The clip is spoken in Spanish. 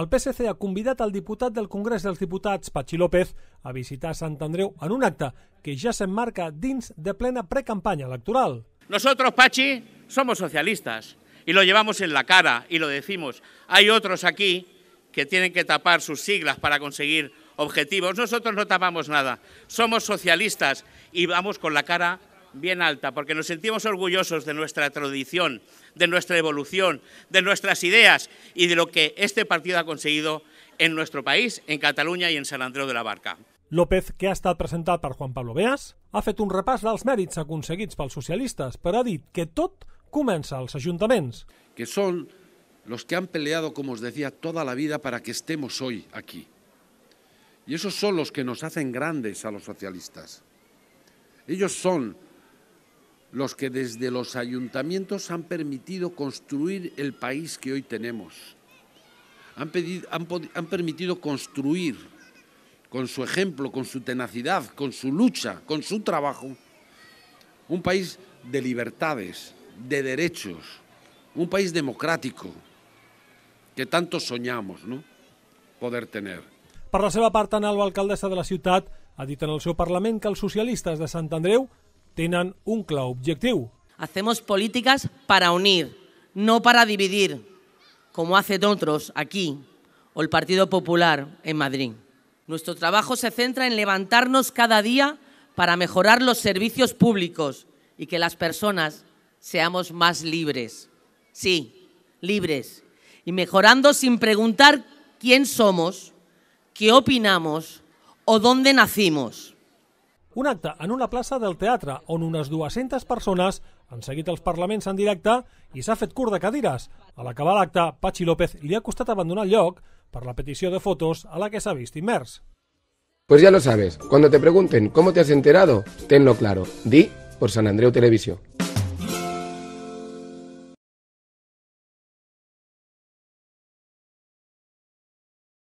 El PSC ha convidat al diputat del Congrés dels Diputats, Patxi López, a visitar Sant Andreu en un acte que ja s'emmarca dins de plena precampanya electoral. Nosotros, Pachi, somos socialistas y lo llevamos en la cara y lo decimos. Hay otros aquí que tienen que tapar sus siglas para conseguir objetivos. Nosotros no tapamos nada. Somos socialistas y vamos con la cara bien alta, porque nos sentimos orgullosos de nuestra tradición, de nuestra evolución, de nuestras ideas y de lo que este partido ha conseguido en nuestro país, en Cataluña y en San Andreu de la Barca. López, que ha estado presentado por Juan Pablo Veas, ha fet un repàs dels mèrits aconseguits pels socialistes, però ha dit que tot comença los ayuntamientos. Que son los que han peleado, como os decía, toda la vida para que estemos hoy aquí. Y esos son los que nos hacen grandes a los socialistas. Ellos son los que desde los ayuntamientos han permitido construir el país que hoy tenemos. Han, permitido construir con su ejemplo, con su tenacidad, con su lucha, con su trabajo, un país de libertades, de derechos, un país democrático que tanto soñamos no? poder tener. Por la seva part, de la ciutat ha dit en seu Parlament que de Sant Andreu un objetivo. Hacemos políticas para unir, no para dividir, como hacen otros aquí o el Partido Popular en Madrid. Nuestro trabajo se centra en levantarnos cada día para mejorar los servicios públicos y que las personas seamos más libres. Sí, libres. Y mejorando sin preguntar quién somos, qué opinamos o dónde nacimos. un acte en una plaça del teatre on unes 200 persones han seguit els parlaments en directe i s'ha fet curt de cadires. A l'acabar l'acte, Pachi López li ha costat abandonar el lloc per la petició de fotos a la que s'ha vist immers. Pues ya lo sabes, cuando te pregunten cómo te has enterado, tenlo claro, di por San Andreu Televisión.